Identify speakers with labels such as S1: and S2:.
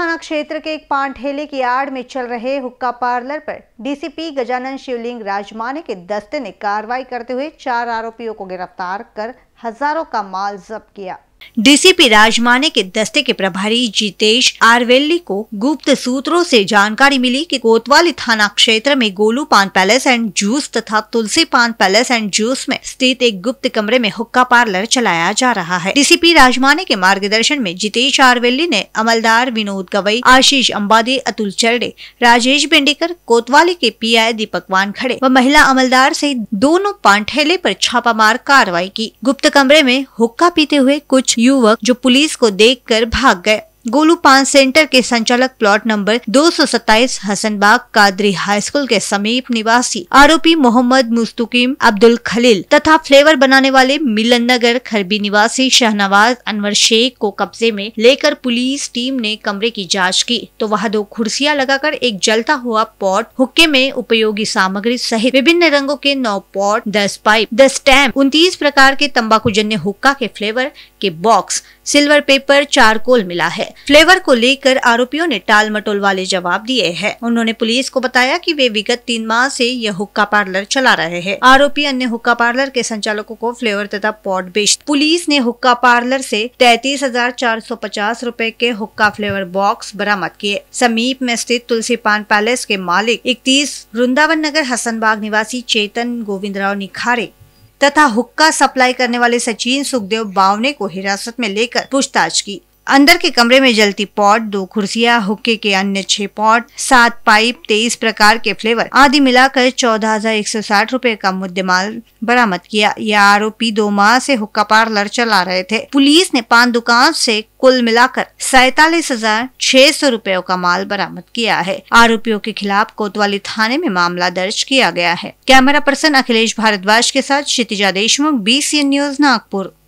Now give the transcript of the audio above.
S1: थाना क्षेत्र के एक पान ठेले की आड़ में चल रहे हुक्का पार्लर पर डीसीपी गजानन शिवलिंग राजमाने के दस्ते ने कार्रवाई करते हुए चार आरोपियों को गिरफ्तार कर हजारों का माल जब्त किया डीसीपी राजमाने के दस्ते के प्रभारी जीतेश आरवेल्ली को गुप्त सूत्रों से जानकारी मिली कि कोतवाली थाना क्षेत्र में गोलू पान पैलेस एंड जूस तथा तुलसी पान पैलेस एंड जूस में स्थित एक गुप्त कमरे में हुक्का पार्लर चलाया जा रहा है डीसीपी राजमाने के मार्गदर्शन में जितेश आरवेल्ली ने अमलदार विनोद गवई आशीष अम्बादी अतुल चरडे राजेश बेंडेकर कोतवाली के पी दीपक वान खड़े व महिला अमलदार सहित दोनों पान ठेले आरोप छापामार कार्रवाई की गुप्त कमरे में हुक्का पीते हुए कुछ कुछ युवक जो पुलिस को देखकर भाग गए गोलू पान सेंटर के संचालक plot number 227 Hasanbagh Qadri high school के समीप निवासी आरोपी मोहम्मद मुस्तुकीम अब्दुल खलील तथा फ्लेवर बनाने वाले मिलन नगर खरबी निवासी शहनवाज अनवर शेख को कब्जे में लेकर पुलिस टीम ने कमरे की जांच की तो वहां दो कुर्सियां लगाकर एक जलता हुआ पॉट हुक्के में उपयोगी सामग्री सहित विभिन्न रंगों के नौ पॉट दस पाइप दस टैम उनतीस प्रकार के तम्बाकू जन्य हुक्का के फ्लेवर के बॉक्स सिल्वर पेपर चारकोल मिला है फ्लेवर को लेकर आरोपियों ने टाल मटोल वाले जवाब दिए है उन्होंने पुलिस को बताया की वे विगत तीन माह से यह हुक्का पार्लर चला रहे हैं आरोपी अन्य हुक्का पार्लर के संचालकों को फ्लेवर तथा पॉट बेच पुलिस ने हुक्का पार्लर से तैतीस हजार चार सौ पचास रूपए के हुक्का फ्लेवर बॉक्स बरामद किए समीप में स्थित तुलसी पान पैलेस के मालिक इकतीस वृंदावन नगर हसनबाग निवासी चेतन गोविंद राव निखारे तथा हुक्का सप्लाई करने वाले सचिन सुखदेव बावने को हिरासत में लेकर पूछताछ की अंदर के कमरे में जलती पॉट दो कुर्सियां हुक्के के अन्य छह पॉट सात पाइप तेईस प्रकार के फ्लेवर आदि मिलाकर चौदह हजार एक सौ साठ रूपए का मुद्देमाल बरामद किया यह आरोपी दो माह से हुक्का पार्लर चला रहे थे पुलिस ने पान दुकान से कुल मिलाकर सैतालीस हजार छह सौ रूपयों का माल बरामद किया है आरोपियों के खिलाफ कोतवाली थाने में मामला दर्ज किया गया है कैमरा पर्सन अखिलेश भारद्वाज के साथ क्षितिजा देशमुख बी न्यूज नागपुर